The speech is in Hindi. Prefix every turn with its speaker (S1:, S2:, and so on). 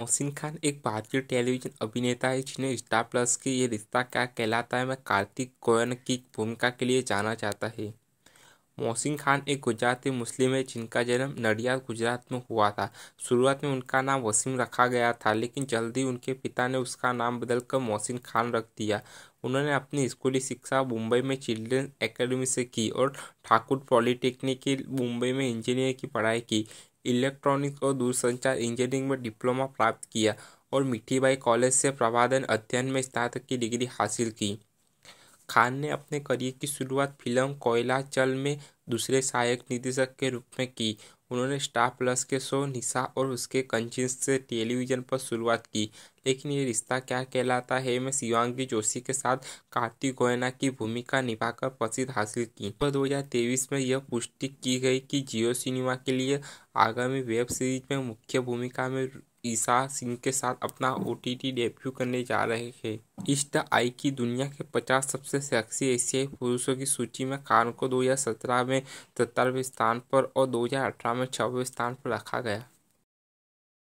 S1: मोहसिन खान एक भारतीय टेलीविजन अभिनेता है जिन्हें स्टार प्लस की ये रिश्ता क्या कहलाता है मैं कार्तिक गोयन की भूमिका के लिए जाना जाता है मोहसिन खान एक गुजराती मुस्लिम है जिनका जन्म नडियाद गुजरात में हुआ था शुरुआत में उनका नाम वसीम रखा गया था लेकिन जल्दी उनके पिता ने उसका नाम बदलकर मोहसिन खान रख दिया उन्होंने अपनी स्कूली शिक्षा मुंबई में चिल्ड्रन एकेडमी से की और ठाकुर पॉलिटेक्निक की मुंबई में इंजीनियर की पढ़ाई की इलेक्ट्रॉनिक्स और दूरसंचार इंजीनियरिंग में डिप्लोमा प्राप्त किया और मिठीबाई कॉलेज से प्रवादन अध्ययन में स्नातक की डिग्री हासिल की खान ने अपने करियर की शुरुआत फिल्म कोयला चल में दूसरे सहायक निदेशक के रूप में की उन्होंने स्टार प्लस के शो निशा और उसके कंचिन से टेलीविज़न पर शुरुआत की लेकिन ये रिश्ता क्या कहलाता है मैं शिवांगी जोशी के साथ कार्तिक गोयना की भूमिका निभाकर प्रसिद्ध हासिल की पर तेईस में यह पुष्टि की गई कि जियो सिनेमा के लिए आगामी वेब सीरीज में मुख्य भूमिका में ईशा सिंह के साथ अपना ओ डेब्यू करने जा रहे थे ईस्ट आई की दुनिया के 50 सबसे सेक्सी एशियाई पुरुषों की सूची में खान को 2017 में सत्तरवें स्थान पर और 2018 में छवें स्थान पर रखा गया